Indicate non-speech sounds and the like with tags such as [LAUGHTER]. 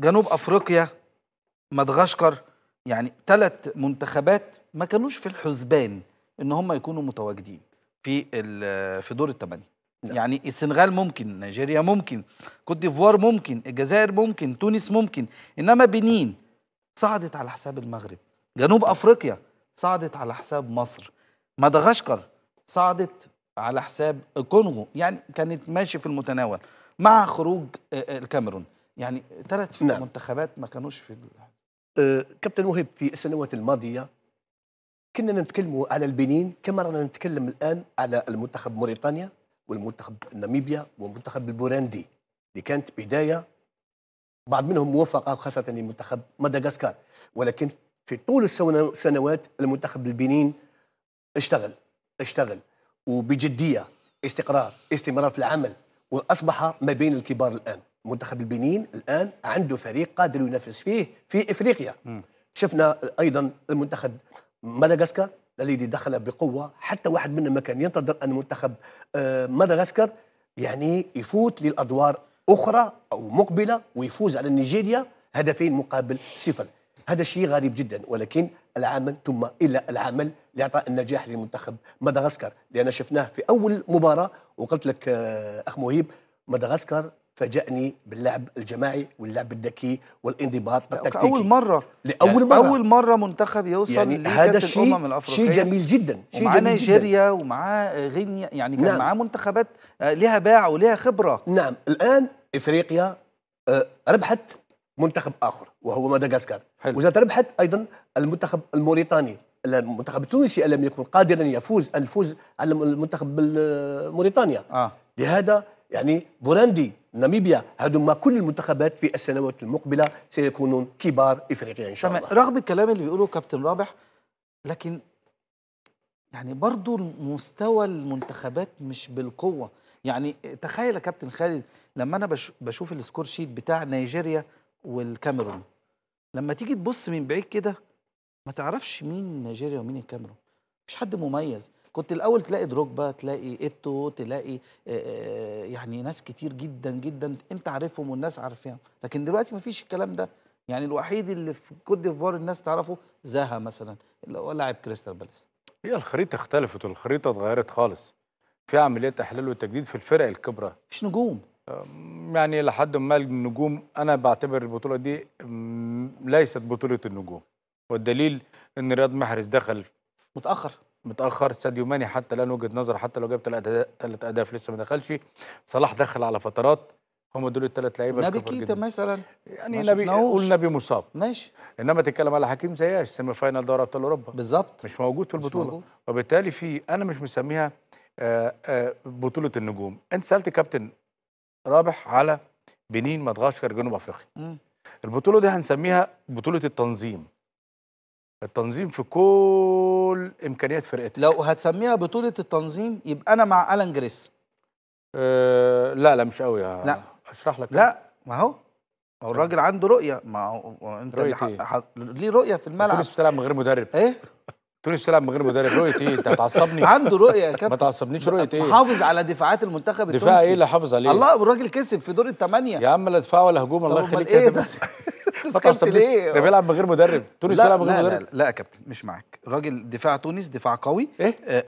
جنوب افريقيا مدغشقر يعني ثلاث منتخبات ما كانوش في الحسبان ان هم يكونوا متواجدين في في دور الثمانيه نعم. يعني السنغال ممكن نيجيريا ممكن كوت ديفوار ممكن الجزائر ممكن تونس ممكن انما بنين صعدت على حساب المغرب جنوب افريقيا صعدت على حساب مصر مدغشقر صعدت على حساب الكونغو يعني كانت ماشي في المتناول مع خروج آه، آه، الكاميرون يعني ثلاث نعم. منتخبات ما كانوش في آه كابتن وهيب في السنوات الماضيه كنا نتكلموا على البنين كما رانا نتكلم الان على المنتخب موريتانيا والمنتخب ناميبيا والمنتخب البوراندي اللي كانت بدايه بعض منهم موفقه خاصه المنتخب مدغسكار ولكن في طول السنوات المنتخب البنين اشتغل اشتغل وبجديه استقرار استمرار في العمل واصبح ما بين الكبار الان منتخب البنين الان عنده فريق قادر ينافس فيه في افريقيا م. شفنا ايضا المنتخب مدغشقر الذي دخل بقوه حتى واحد منهم ما كان ينتظر ان منتخب آه، مدغشقر يعني يفوت للادوار اخرى او مقبله ويفوز على نيجيريا هدفين مقابل صفر هذا شيء غريب جدا ولكن العمل ثم الا العمل لاعطاء النجاح لمنتخب مدغشقر لان شفناه في اول مباراه وقلت لك آه، اخ مهيب مدغشقر فاجأني باللعب الجماعي واللعب الذكي والانضباط التكتيكي أول مرة لأول يعني مرة أول مرة منتخب يوصل يعني لكأس الأمم الأفريقية شيء جميل جدا شيء جميل ومعاه نيجيريا ومعاه غينيا يعني كان نعم. معاه منتخبات آه، لها باع ولها خبرة نعم الآن إفريقيا آه، ربحت منتخب آخر وهو مدغسكر وزاد ربحت أيضا المنتخب الموريتاني المنتخب التونسي لم يكن قادرا يفوز الفوز على المنتخب موريتانيا آه. لهذا يعني بوراندي ناميبيا هذوما كل المنتخبات في السنوات المقبله سيكونون كبار افريقيا ان شاء الله رغم الكلام اللي بيقوله كابتن رابح لكن يعني برضو مستوى المنتخبات مش بالقوه يعني تخيل يا كابتن خالد لما انا بشوف السكور شيت بتاع نيجيريا والكاميرون لما تيجي تبص من بعيد كده ما تعرفش مين نيجيريا ومين الكاميرون مش حد مميز كنت الاول تلاقي دروكبا تلاقي ايتو تلاقي يعني ناس كتير جدا جدا انت عارفهم والناس عارفاهم لكن دلوقتي مفيش الكلام ده يعني الوحيد اللي في كوت ديفوار الناس تعرفه زاها مثلا اللي هو لاعب كريستال بالاس هي الخريطه اختلفت والخريطه اتغيرت خالص في عمليه تحليل وتجديد في الفرق الكبرى مفيش نجوم يعني لحد ما النجوم انا بعتبر البطوله دي ليست بطوله النجوم والدليل ان رياض محرز دخل متاخر متاخر ساديو ماني حتى الان وجهه نظر حتى لو جاب ثلاث اهداف لسه ما دخلش صلاح دخل على فترات هم دول الثلاث لعيبه نبي كيتا مثلا يعني نبي قول نبي مصاب ماشي انما تتكلم على حكيم زياش سيمي فاينل دوري ابطال اوروبا بالظبط مش موجود في البطوله موجود. وبالتالي في انا مش مسميها آآ آه، آآ آه، بطوله النجوم انت سالت كابتن رابح على بنين مدغشقر جنوب افريقيا البطوله دي هنسميها بطوله التنظيم التنظيم في كل امكانيات فرقتك لو هتسميها بطوله التنظيم يبقى انا مع الان جريس أه لا لا مش قوي لا اشرح لك لا ما هو ما هو آه. الراجل عنده رؤيه ما هو انت رؤية إيه؟ ح... ليه رؤيه في الملعب تونس بتلعب من غير مدرب ايه تونس بتلعب من غير مدرب رؤيه ايه انت هتعصبني عنده رؤيه يا كابتن ما تعصبنيش رؤيه ايه حافظ على دفاعات المنتخب التونسي دفاع ايه اللي حافظ عليه الله الراجل كسب في دور الثمانيه يا عم لا دفاع ولا هجوم الله يخليك إيه بس [LAUGHS] دخلت [LAUGHS] ليه ده بيلعب من غير مدرب تونس بيلعب من غير مدرب لا لا, لا, لا يا كابتن مش معاك راجل دفاع تونس دفاع قوي ايه آه،